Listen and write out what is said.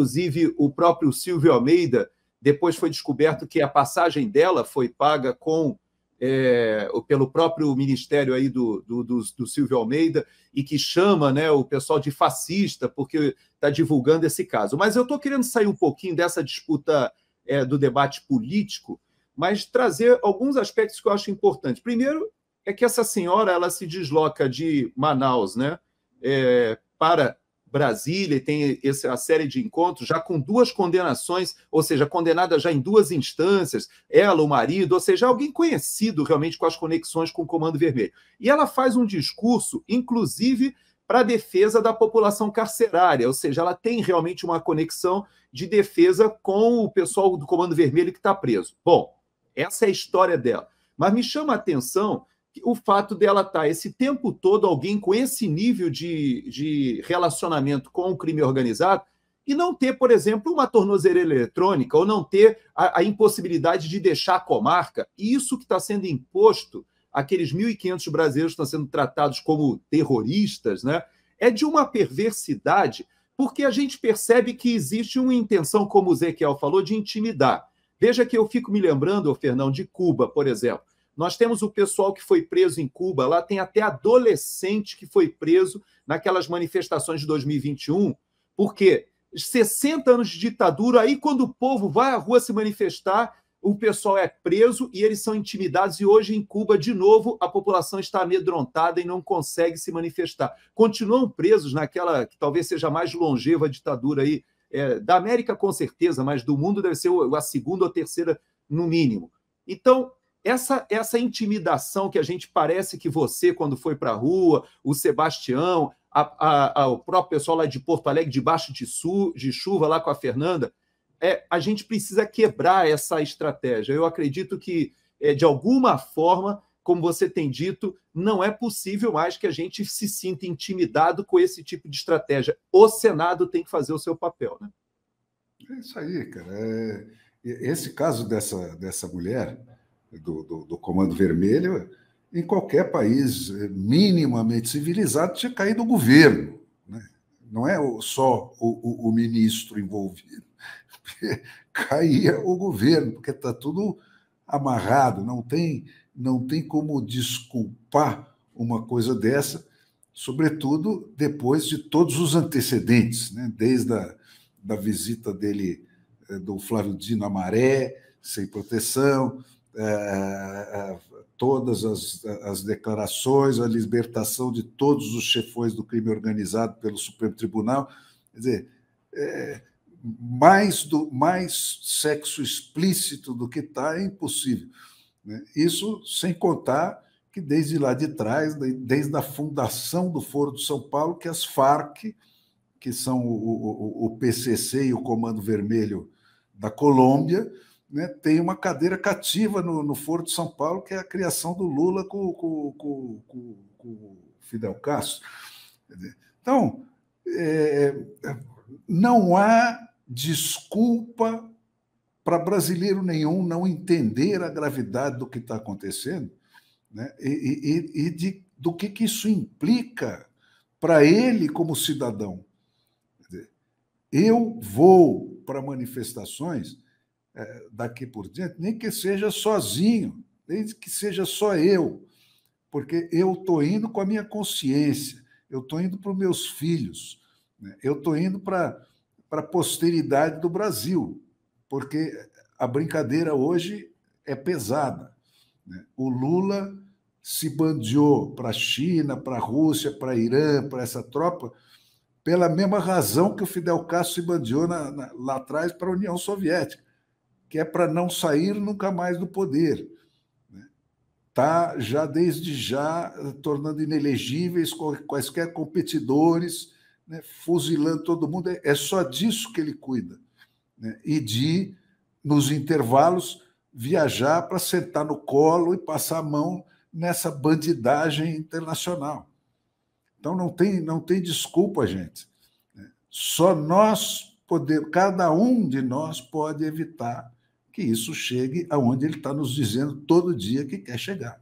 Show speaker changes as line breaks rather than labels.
Inclusive, o próprio Silvio Almeida, depois foi descoberto que a passagem dela foi paga com é, pelo próprio ministério aí do, do, do, do, Silvio Almeida e que chama né, o pessoal de fascista porque está divulgando esse caso. Mas eu estou querendo sair um pouquinho dessa disputa é, do debate político, mas trazer alguns aspectos que eu acho importantes. Primeiro é que essa senhora ela se desloca de Manaus né, é, para Brasília e tem essa série de encontros já com duas condenações, ou seja, condenada já em duas instâncias, ela, o marido, ou seja, alguém conhecido realmente com as conexões com o Comando Vermelho. E ela faz um discurso, inclusive, para a defesa da população carcerária, ou seja, ela tem realmente uma conexão de defesa com o pessoal do Comando Vermelho que está preso. Bom, essa é a história dela. Mas me chama a atenção o fato dela estar tá esse tempo todo alguém com esse nível de, de relacionamento com o crime organizado e não ter, por exemplo, uma tornozeleira eletrônica ou não ter a, a impossibilidade de deixar a comarca. E isso que está sendo imposto, aqueles 1.500 brasileiros que estão sendo tratados como terroristas, né? é de uma perversidade, porque a gente percebe que existe uma intenção, como o Ezequiel falou, de intimidar. Veja que eu fico me lembrando, Fernão, de Cuba, por exemplo. Nós temos o pessoal que foi preso em Cuba, lá tem até adolescente que foi preso naquelas manifestações de 2021, porque 60 anos de ditadura, aí quando o povo vai à rua se manifestar, o pessoal é preso e eles são intimidados. E hoje em Cuba, de novo, a população está amedrontada e não consegue se manifestar. Continuam presos naquela que talvez seja a mais longeva ditadura aí, é, da América com certeza, mas do mundo deve ser a segunda ou terceira no mínimo. Então, essa, essa intimidação que a gente parece que você, quando foi para a rua, o Sebastião, a, a, a, o próprio pessoal lá de Porto Alegre, debaixo de, su, de chuva, lá com a Fernanda, é, a gente precisa quebrar essa estratégia. Eu acredito que, é, de alguma forma, como você tem dito, não é possível mais que a gente se sinta intimidado com esse tipo de estratégia. O Senado tem que fazer o seu papel, né?
É isso aí, cara. É... Esse caso dessa, dessa mulher do, do, do Comando Vermelho, em qualquer país eh, minimamente civilizado, tinha caído o governo. Né? Não é só o, o, o ministro envolvido. Caía o governo, porque está tudo amarrado, não tem, não tem como desculpar uma coisa dessa, sobretudo depois de todos os antecedentes, né? desde a da visita dele eh, do Flávio Dino à Maré, sem proteção, é, é, todas as, as, declarações, a libertação de todos os chefões do crime organizado pelo Supremo Tribunal. Quer dizer, é, mais, do, mais sexo explícito do que está é impossível. Né? Isso sem contar que desde lá de trás, desde a fundação do Foro de São Paulo, que as FARC, que são o, o, o PCC e o Comando Vermelho da Colômbia, né, tem uma cadeira cativa no, no Foro de São Paulo, que é a criação do Lula com, o com, com, com Fidel Castro. Então, é, não há desculpa para brasileiro nenhum não entender a gravidade do que está acontecendo né, e, e, e de, do que, que isso implica para ele como cidadão. Eu vou para manifestações é, daqui por diante, nem que seja sozinho, nem que seja só eu, porque eu estou indo com a minha consciência, eu estou indo para os meus filhos, né? eu estou indo para a posteridade do Brasil, porque a brincadeira hoje é pesada. Né? O Lula se bandeou para a China, para a Rússia, para Irã, para essa tropa, pela mesma razão que o Fidel Castro se bandeou na, na, lá atrás para a União Soviética que é para não sair nunca mais do poder. Está né? já desde já tornando inelegíveis quaisquer competidores, né? fuzilando todo mundo. É, é só disso que ele cuida. Né? E de, nos intervalos, viajar para sentar no colo e passar a mão nessa bandidagem internacional. Então não tem, não tem desculpa, gente. Né? Só nós podemos, cada um de nós pode
evitar que isso chegue aonde ele está nos dizendo todo dia que quer chegar.